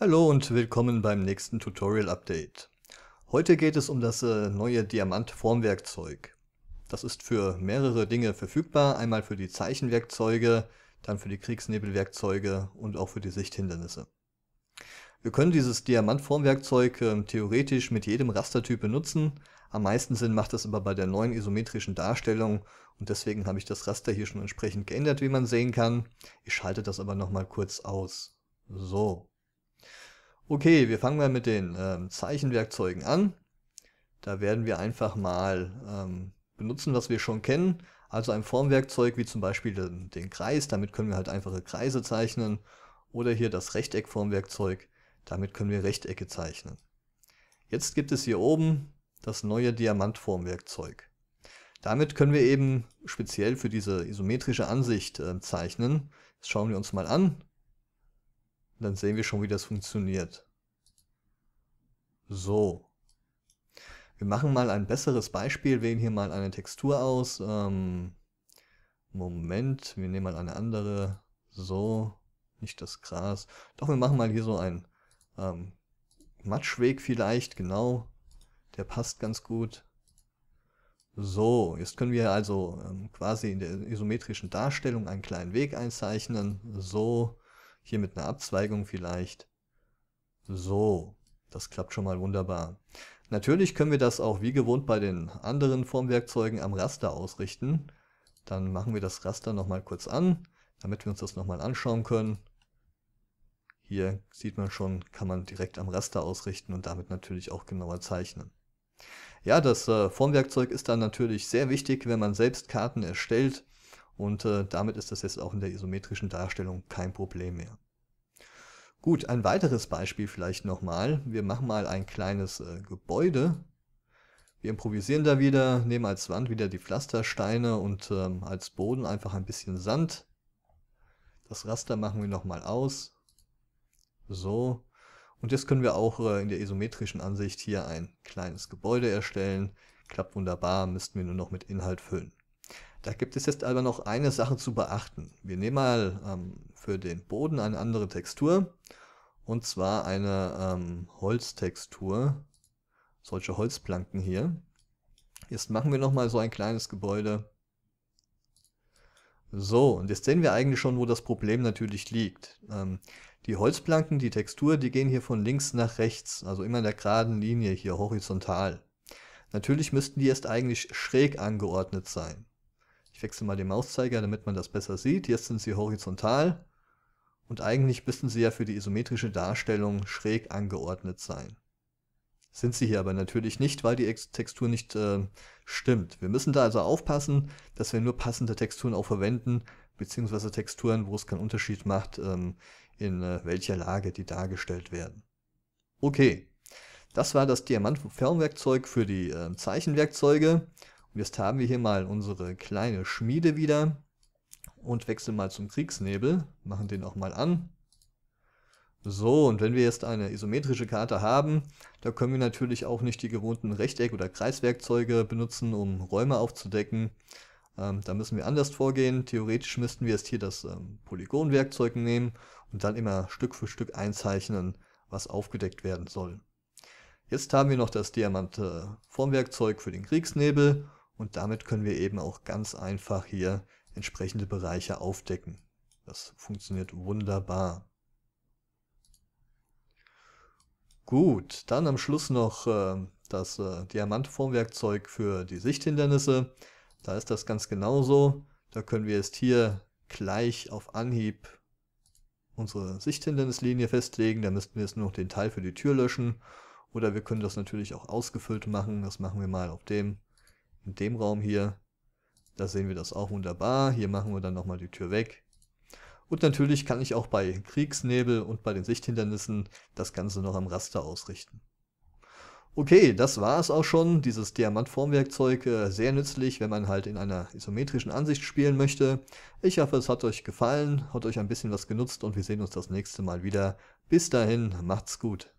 Hallo und willkommen beim nächsten Tutorial Update. Heute geht es um das äh, neue Diamant-Formwerkzeug. Das ist für mehrere Dinge verfügbar, einmal für die Zeichenwerkzeuge, dann für die Kriegsnebelwerkzeuge und auch für die Sichthindernisse. Wir können dieses Diamant-Formwerkzeug ähm, theoretisch mit jedem Rastertyp benutzen, am meisten Sinn macht das aber bei der neuen isometrischen Darstellung und deswegen habe ich das Raster hier schon entsprechend geändert, wie man sehen kann. Ich schalte das aber nochmal kurz aus. So. Okay, wir fangen mal mit den ähm, Zeichenwerkzeugen an. Da werden wir einfach mal ähm, benutzen, was wir schon kennen. Also ein Formwerkzeug wie zum Beispiel den, den, Kreis, damit können wir halt einfache Kreise zeichnen. Oder hier das Rechteckformwerkzeug, damit können wir Rechtecke zeichnen. Jetzt gibt es hier oben das neue Diamantformwerkzeug. Damit können wir eben speziell für diese isometrische Ansicht äh, zeichnen. Das schauen wir uns mal an. Dann sehen wir schon, wie das funktioniert. So. Wir machen mal ein besseres Beispiel, wählen hier mal eine Textur aus. Ähm, Moment, wir nehmen mal eine andere. So, nicht das Gras. Doch, wir machen mal hier so einen ähm, Matschweg vielleicht, genau. Der passt ganz gut. So, jetzt können wir also ähm, quasi in der isometrischen Darstellung einen kleinen Weg einzeichnen. So, hier mit einer Abzweigung vielleicht. So, das klappt schon mal wunderbar. Natürlich können wir das auch wie gewohnt bei den anderen Formwerkzeugen am Raster ausrichten. Dann machen wir das Raster nochmal kurz an, damit wir uns das nochmal anschauen können. Hier sieht man schon, kann man direkt am Raster ausrichten und damit natürlich auch genauer zeichnen. Ja, das äh, Formwerkzeug ist dann natürlich sehr wichtig, wenn man selbst Karten erstellt und äh, damit ist das jetzt auch in der isometrischen Darstellung kein Problem mehr. Gut, ein weiteres Beispiel vielleicht nochmal. Wir machen mal ein kleines äh, Gebäude. Wir improvisieren da wieder, nehmen als Wand wieder die Pflastersteine und ähm, als Boden einfach ein bisschen Sand. Das Raster machen wir nochmal aus. So. Und jetzt können wir auch äh, in der isometrischen Ansicht hier ein kleines Gebäude erstellen. Klappt wunderbar, müssten wir nur noch mit Inhalt füllen. Da gibt es jetzt aber noch eine Sache zu beachten. Wir nehmen mal ähm, für den Boden eine andere Textur und zwar eine ähm, Holztextur, solche Holzplanken hier. Jetzt machen wir nochmal so ein kleines Gebäude. So, und jetzt sehen wir eigentlich schon, wo das Problem natürlich liegt. Ähm, die Holzplanken, die Textur, die gehen hier von links nach rechts, also immer in der geraden Linie hier horizontal. Natürlich müssten die erst eigentlich schräg angeordnet sein wechsle mal den Mauszeiger, damit man das besser sieht. Jetzt sind sie horizontal und eigentlich müssten sie ja für die isometrische Darstellung schräg angeordnet sein. Sind sie hier aber natürlich nicht, weil die Textur nicht äh, stimmt. Wir müssen da also aufpassen, dass wir nur passende Texturen auch verwenden, beziehungsweise Texturen, wo es keinen Unterschied macht, ähm, in äh, welcher Lage die dargestellt werden. Okay, das war das diamant Diamantfärbenwerkzeug für die äh, Zeichenwerkzeuge. Jetzt haben wir hier mal unsere kleine Schmiede wieder und wechseln mal zum Kriegsnebel, machen den auch mal an. So, und wenn wir jetzt eine isometrische Karte haben, da können wir natürlich auch nicht die gewohnten Rechteck- oder Kreiswerkzeuge benutzen, um Räume aufzudecken. Ähm, da müssen wir anders vorgehen. Theoretisch müssten wir jetzt hier das ähm, Polygonwerkzeug nehmen und dann immer Stück für Stück einzeichnen, was aufgedeckt werden soll. Jetzt haben wir noch das diamant Formwerkzeug für den Kriegsnebel und damit können wir eben auch ganz einfach hier entsprechende Bereiche aufdecken. Das funktioniert wunderbar. Gut, dann am Schluss noch äh, das äh, Diamantformwerkzeug für die Sichthindernisse. Da ist das ganz genauso. Da können wir jetzt hier gleich auf Anhieb unsere Sichthindernislinie festlegen. Da müssten wir jetzt nur noch den Teil für die Tür löschen. Oder wir können das natürlich auch ausgefüllt machen. Das machen wir mal auf dem in dem Raum hier, da sehen wir das auch wunderbar. Hier machen wir dann nochmal die Tür weg. Und natürlich kann ich auch bei Kriegsnebel und bei den Sichthindernissen das Ganze noch am Raster ausrichten. Okay, das war es auch schon. Dieses Diamantformwerkzeug, äh, sehr nützlich, wenn man halt in einer isometrischen Ansicht spielen möchte. Ich hoffe, es hat euch gefallen, hat euch ein bisschen was genutzt und wir sehen uns das nächste Mal wieder. Bis dahin, macht's gut.